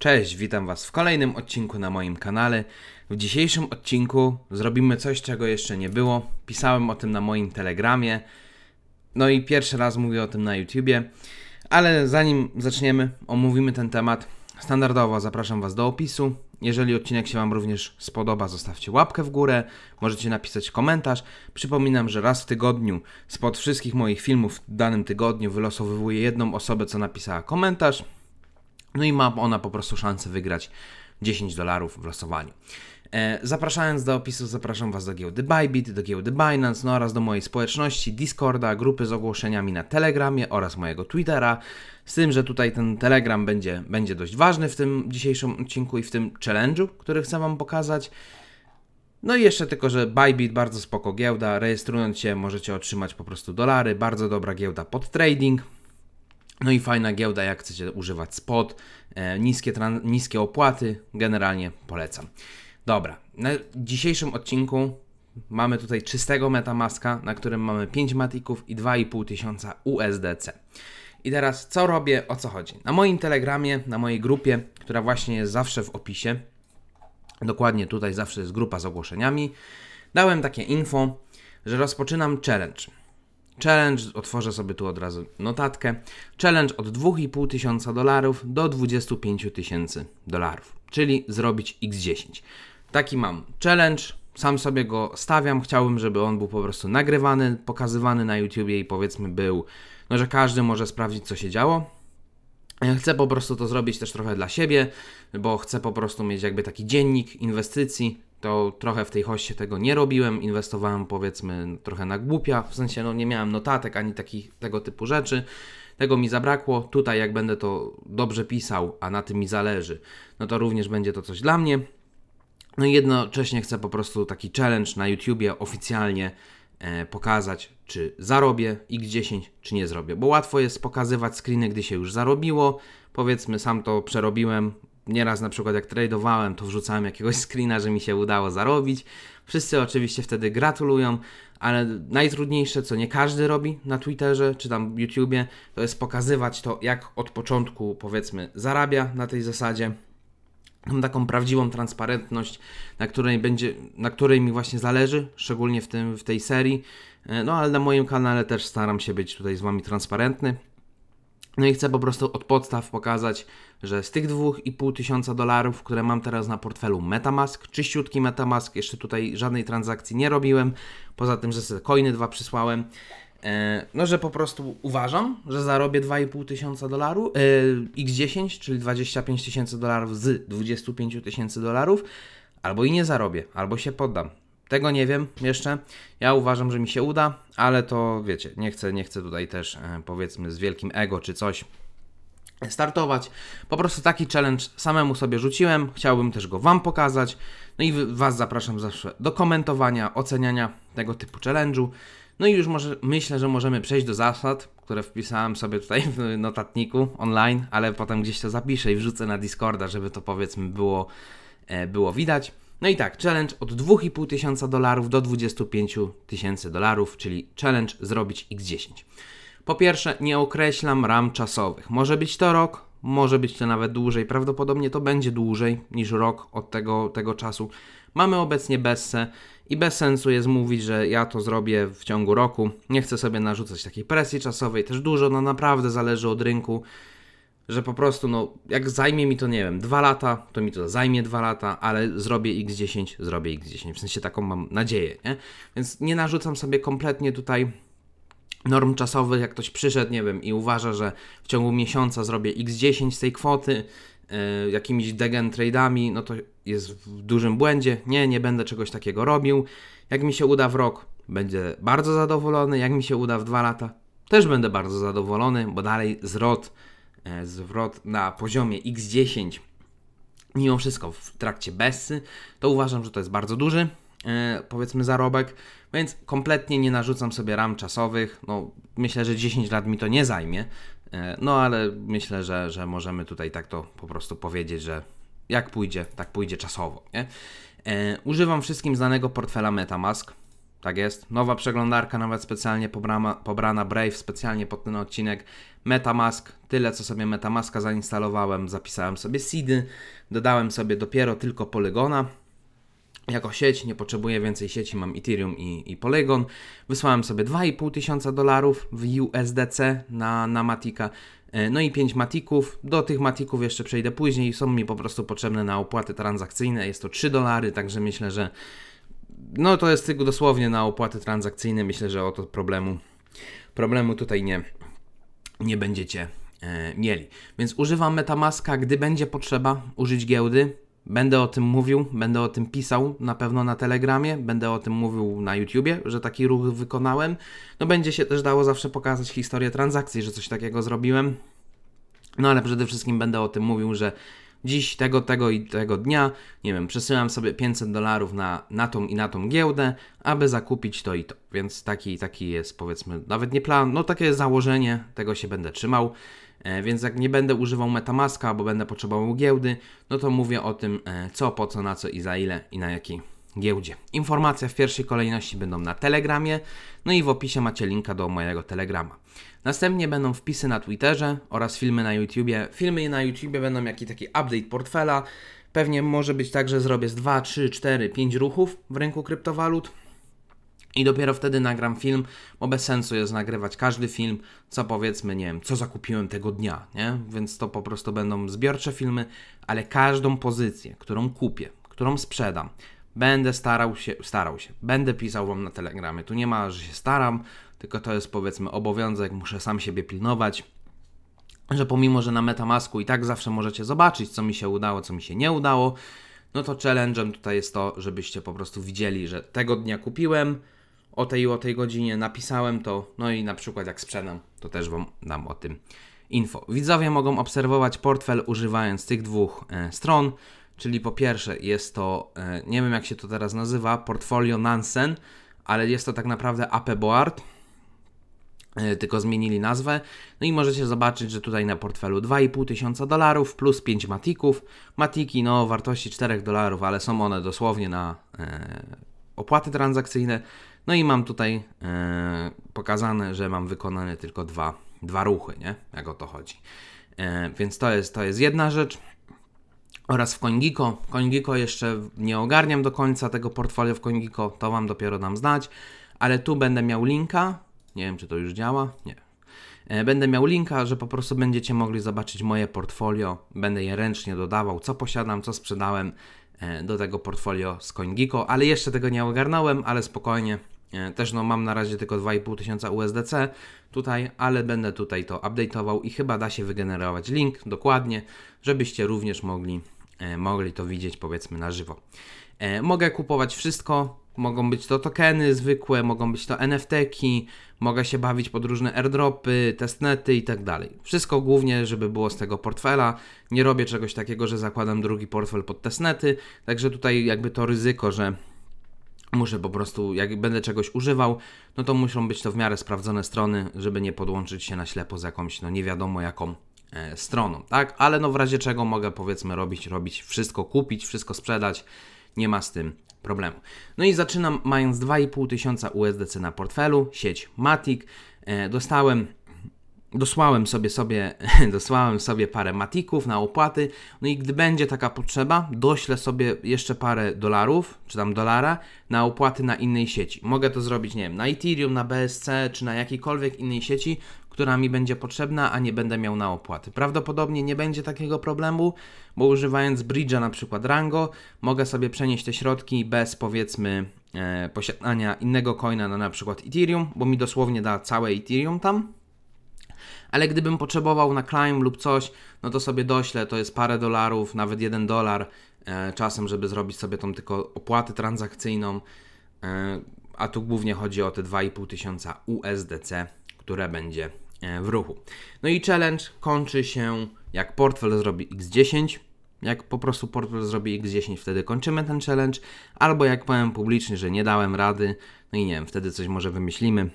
Cześć, witam Was w kolejnym odcinku na moim kanale. W dzisiejszym odcinku zrobimy coś, czego jeszcze nie było. Pisałem o tym na moim telegramie. No i pierwszy raz mówię o tym na YouTubie. Ale zanim zaczniemy, omówimy ten temat. Standardowo zapraszam Was do opisu. Jeżeli odcinek się Wam również spodoba, zostawcie łapkę w górę, możecie napisać komentarz. Przypominam, że raz w tygodniu spod wszystkich moich filmów w danym tygodniu wylosowywuję jedną osobę, co napisała komentarz. No i ma ona po prostu szansę wygrać 10 dolarów w losowaniu. E, zapraszając do opisu, zapraszam Was do giełdy Bybit, do giełdy Binance, no oraz do mojej społeczności, Discorda, grupy z ogłoszeniami na Telegramie oraz mojego Twittera. Z tym, że tutaj ten Telegram będzie, będzie dość ważny w tym dzisiejszym odcinku i w tym challenge'u, który chcę Wam pokazać. No i jeszcze tylko, że Bybit bardzo spoko giełda, rejestrując się możecie otrzymać po prostu dolary, bardzo dobra giełda pod trading. No i fajna giełda, jak chcecie używać spot, e, niskie, niskie opłaty, generalnie polecam. Dobra, na dzisiejszym odcinku mamy tutaj czystego MetaMaska, na którym mamy 5 matików i 2,5 tysiąca USDC. I teraz co robię, o co chodzi? Na moim telegramie, na mojej grupie, która właśnie jest zawsze w opisie, dokładnie tutaj zawsze jest grupa z ogłoszeniami, dałem takie info, że rozpoczynam challenge. Challenge, otworzę sobie tu od razu notatkę. Challenge od 2,5 tysiąca dolarów do 25 tysięcy dolarów, czyli zrobić x10. Taki mam challenge, sam sobie go stawiam. Chciałbym, żeby on był po prostu nagrywany, pokazywany na YouTubie i powiedzmy był, no że każdy może sprawdzić, co się działo. Chcę po prostu to zrobić też trochę dla siebie, bo chcę po prostu mieć jakby taki dziennik inwestycji, to trochę w tej hoście tego nie robiłem, inwestowałem powiedzmy trochę na głupia, w sensie no nie miałem notatek ani takich, tego typu rzeczy, tego mi zabrakło, tutaj jak będę to dobrze pisał, a na tym mi zależy, no to również będzie to coś dla mnie. No i jednocześnie chcę po prostu taki challenge na YouTubie oficjalnie e, pokazać, czy zarobię X10, czy nie zrobię, bo łatwo jest pokazywać screeny, gdy się już zarobiło, powiedzmy sam to przerobiłem, nieraz na przykład jak tradowałem, to wrzucałem jakiegoś screena, że mi się udało zarobić. Wszyscy oczywiście wtedy gratulują, ale najtrudniejsze, co nie każdy robi na Twitterze czy tam YouTubie, to jest pokazywać to, jak od początku powiedzmy zarabia na tej zasadzie. Mam taką prawdziwą transparentność, na której, będzie, na której mi właśnie zależy, szczególnie w, tym, w tej serii. E, no ale na moim kanale też staram się być tutaj z Wami transparentny. No i chcę po prostu od podstaw pokazać, że z tych 2,5 tysiąca dolarów, które mam teraz na portfelu Metamask, czyściutki Metamask, jeszcze tutaj żadnej transakcji nie robiłem, poza tym, że sobie coiny dwa przysłałem, e, no, że po prostu uważam, że zarobię 2,5 tysiąca dolarów, e, x10, czyli 25 tysięcy dolarów z 25 tysięcy dolarów, albo i nie zarobię, albo się poddam. Tego nie wiem jeszcze. Ja uważam, że mi się uda, ale to wiecie, nie chcę, nie chcę tutaj też e, powiedzmy z wielkim ego czy coś startować. Po prostu taki challenge samemu sobie rzuciłem, chciałbym też go Wam pokazać. No i Was zapraszam zawsze do komentowania, oceniania tego typu challenge'u. No i już może, myślę, że możemy przejść do zasad, które wpisałem sobie tutaj w notatniku online, ale potem gdzieś to zapiszę i wrzucę na Discorda, żeby to powiedzmy było, e, było widać. No i tak, challenge od 2,5 tysiąca dolarów do 25 tysięcy dolarów, czyli challenge zrobić x10. Po pierwsze, nie określam ram czasowych. Może być to rok, może być to nawet dłużej. Prawdopodobnie to będzie dłużej niż rok od tego, tego czasu. Mamy obecnie Bessę i bez sensu jest mówić, że ja to zrobię w ciągu roku. Nie chcę sobie narzucać takiej presji czasowej. Też dużo, no naprawdę zależy od rynku że po prostu, no, jak zajmie mi to, nie wiem, dwa lata, to mi to zajmie dwa lata, ale zrobię X10, zrobię X10. W sensie taką mam nadzieję, nie? Więc nie narzucam sobie kompletnie tutaj norm czasowych, jak ktoś przyszedł, nie wiem, i uważa, że w ciągu miesiąca zrobię X10 z tej kwoty, yy, jakimiś degen tradeami, no to jest w dużym błędzie. Nie, nie będę czegoś takiego robił. Jak mi się uda w rok, będę bardzo zadowolony. Jak mi się uda w dwa lata, też będę bardzo zadowolony, bo dalej zwrot E, zwrot na poziomie X10 mimo wszystko w trakcie Bessy, to uważam, że to jest bardzo duży e, powiedzmy zarobek, więc kompletnie nie narzucam sobie ram czasowych. No, myślę, że 10 lat mi to nie zajmie, e, no ale myślę, że, że możemy tutaj tak to po prostu powiedzieć, że jak pójdzie, tak pójdzie czasowo. Nie? Używam wszystkim znanego portfela MetaMask. Tak jest. Nowa przeglądarka, nawet specjalnie pobrana, pobrana Brave, specjalnie pod ten odcinek. Metamask, tyle co sobie Metamaska zainstalowałem, zapisałem sobie seedy, dodałem sobie dopiero tylko Polygona. Jako sieć, nie potrzebuję więcej sieci, mam Ethereum i, i Polygon. Wysłałem sobie 2,5 tysiąca dolarów w USDC na, na Matika. E, no i 5 matików. Do tych matików jeszcze przejdę później. Są mi po prostu potrzebne na opłaty transakcyjne. Jest to 3 dolary, także myślę, że no to jest tylko dosłownie na opłaty transakcyjne. Myślę, że o to problemu, problemu tutaj nie, nie będziecie e, mieli. Więc używam Metamaska, gdy będzie potrzeba użyć giełdy. Będę o tym mówił, będę o tym pisał na pewno na Telegramie, będę o tym mówił na YouTubie, że taki ruch wykonałem. No będzie się też dało zawsze pokazać historię transakcji, że coś takiego zrobiłem. No ale przede wszystkim będę o tym mówił, że dziś tego, tego i tego dnia, nie wiem, przesyłam sobie 500 dolarów na, na tą i na tą giełdę, aby zakupić to i to. Więc taki, taki jest powiedzmy, nawet nie plan, no takie założenie, tego się będę trzymał. E, więc jak nie będę używał Metamaska, bo będę potrzebował giełdy, no to mówię o tym, e, co, po co, na co i za ile i na jaki giełdzie. Informacje w pierwszej kolejności będą na Telegramie, no i w opisie macie linka do mojego Telegrama. Następnie będą wpisy na Twitterze oraz filmy na YouTubie. Filmy na YouTubie będą jakiś taki update portfela. Pewnie może być tak, że zrobię z 2, 3, 4, 5 ruchów w rynku kryptowalut. I dopiero wtedy nagram film, bo bez sensu jest nagrywać każdy film, co powiedzmy, nie wiem, co zakupiłem tego dnia, nie? Więc to po prostu będą zbiorcze filmy, ale każdą pozycję, którą kupię, którą sprzedam, Będę starał się, starał się, będę pisał wam na telegramie. Tu nie ma, że się staram, tylko to jest powiedzmy obowiązek, muszę sam siebie pilnować. Że pomimo, że na Metamasku i tak zawsze możecie zobaczyć, co mi się udało, co mi się nie udało, no to challenge'em tutaj jest to, żebyście po prostu widzieli, że tego dnia kupiłem, o tej i o tej godzinie napisałem to, no i na przykład jak sprzedam, to też Wam dam o tym info. Widzowie mogą obserwować portfel używając tych dwóch e, stron. Czyli po pierwsze jest to, e, nie wiem jak się to teraz nazywa, portfolio Nansen, ale jest to tak naprawdę AP Board, e, tylko zmienili nazwę. No i możecie zobaczyć, że tutaj na portfelu 2,5 tysiąca dolarów plus 5 matików. Matiki no wartości 4 dolarów, ale są one dosłownie na e, opłaty transakcyjne. No i mam tutaj e, pokazane, że mam wykonane tylko dwa, dwa ruchy, nie? Jak o to chodzi. E, więc to jest, to jest jedna rzecz oraz w CoinGecko. CoinGecko jeszcze nie ogarniam do końca tego portfolio w CoinGecko, to Wam dopiero dam znać, ale tu będę miał linka, nie wiem czy to już działa, nie. E, będę miał linka, że po prostu będziecie mogli zobaczyć moje portfolio, będę je ręcznie dodawał, co posiadam, co sprzedałem e, do tego portfolio z CoinGecko, ale jeszcze tego nie ogarnąłem, ale spokojnie, e, też no mam na razie tylko 2500 tysiąca USDC tutaj, ale będę tutaj to update'ował i chyba da się wygenerować link dokładnie, żebyście również mogli E, mogli to widzieć powiedzmy na żywo. E, mogę kupować wszystko, mogą być to tokeny zwykłe, mogą być to NFT-ki, mogę się bawić pod różne airdropy, testnety i tak dalej. Wszystko głównie, żeby było z tego portfela. Nie robię czegoś takiego, że zakładam drugi portfel pod testnety, także tutaj jakby to ryzyko, że muszę po prostu, jak będę czegoś używał, no to muszą być to w miarę sprawdzone strony, żeby nie podłączyć się na ślepo z jakąś, no nie wiadomo jaką E, stroną, tak? Ale no w razie czego mogę powiedzmy robić, robić wszystko kupić, wszystko sprzedać, nie ma z tym problemu. No i zaczynam mając 2,5 tysiąca USDC na portfelu, sieć Matic, e, dostałem dosłałem sobie, sobie, dosłałem sobie parę matików na opłaty, no i gdy będzie taka potrzeba, doślę sobie jeszcze parę dolarów, czy tam dolara, na opłaty na innej sieci. Mogę to zrobić, nie wiem, na Ethereum, na BSC, czy na jakiejkolwiek innej sieci, która mi będzie potrzebna, a nie będę miał na opłaty. Prawdopodobnie nie będzie takiego problemu, bo używając bridge'a na przykład Rango, mogę sobie przenieść te środki bez powiedzmy e, posiadania innego coina na na przykład Ethereum, bo mi dosłownie da całe Ethereum tam. Ale gdybym potrzebował na climb lub coś, no to sobie doślę, to jest parę dolarów, nawet jeden dolar e, czasem, żeby zrobić sobie tą tylko opłatę transakcyjną. E, a tu głównie chodzi o te 2,5 tysiąca USDC, które będzie E, w ruchu. No i challenge kończy się jak portfel zrobi x10, jak po prostu portfel zrobi x10, wtedy kończymy ten challenge, albo jak powiem publicznie, że nie dałem rady, no i nie wiem, wtedy coś może wymyślimy,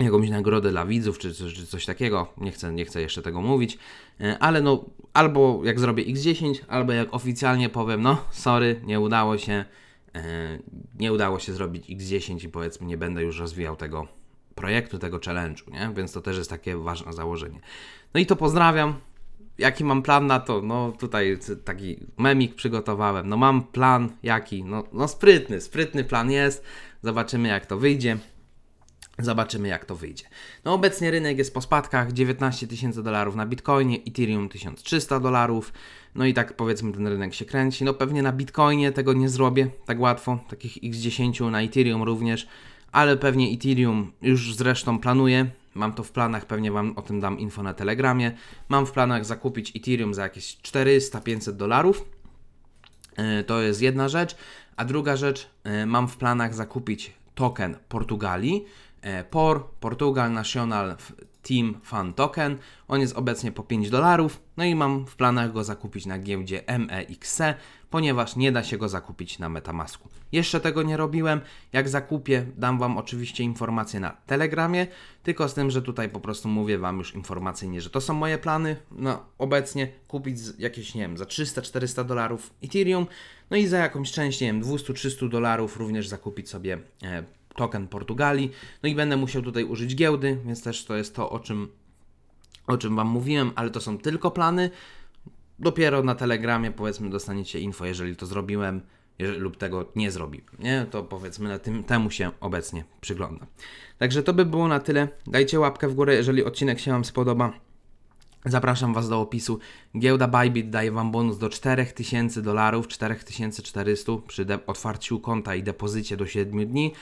jakąś nagrodę dla widzów, czy, czy, coś takiego, nie chcę, nie chcę jeszcze tego mówić, e, ale no, albo jak zrobię x10, albo jak oficjalnie powiem, no, sorry, nie udało się, e, nie udało się zrobić x10 i powiedzmy, nie będę już rozwijał tego projektu, tego challenge'u, nie? Więc to też jest takie ważne założenie. No i to pozdrawiam. Jaki mam plan na to? No tutaj taki memik przygotowałem. No mam plan jaki? No, no sprytny, sprytny plan jest. Zobaczymy jak to wyjdzie. Zobaczymy, jak to wyjdzie. No obecnie rynek jest po spadkach 19 tysięcy dolarów na Bitcoinie, Ethereum 1300 dolarów. No i tak powiedzmy ten rynek się kręci. No pewnie na Bitcoinie tego nie zrobię tak łatwo, takich x10 na Ethereum również ale pewnie Ethereum już zresztą planuję. Mam to w planach, pewnie Wam o tym dam info na Telegramie. Mam w planach zakupić Ethereum za jakieś 400-500 dolarów. E, to jest jedna rzecz. A druga rzecz, e, mam w planach zakupić token Portugalii. E, POR, Portugal National Team Fan Token. On jest obecnie po 5 dolarów. No i mam w planach go zakupić na giełdzie MEXC ponieważ nie da się go zakupić na Metamasku. Jeszcze tego nie robiłem. Jak zakupię, dam Wam oczywiście informacje na Telegramie, tylko z tym, że tutaj po prostu mówię Wam już informacyjnie, że to są moje plany. No, obecnie kupić jakieś, nie wiem, za 300-400 dolarów Ethereum, no i za jakąś część, nie wiem, 200-300 dolarów również zakupić sobie e, token Portugalii. No i będę musiał tutaj użyć giełdy, więc też to jest to, o czym, o czym Wam mówiłem, ale to są tylko plany dopiero na Telegramie powiedzmy dostaniecie info, jeżeli to zrobiłem jeżeli, lub tego nie zrobiłem, nie? To powiedzmy na tym, temu się obecnie przyglądam. Także to by było na tyle. Dajcie łapkę w górę, jeżeli odcinek się Wam spodoba. Zapraszam Was do opisu. Giełda Bybit daje Wam bonus do 4000 dolarów, 4400 przy otwarciu konta i depozycie do 7 dni.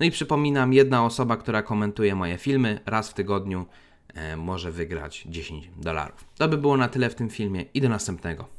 No i przypominam, jedna osoba, która komentuje moje filmy raz w tygodniu E, może wygrać 10 dolarów. To by było na tyle w tym filmie i do następnego.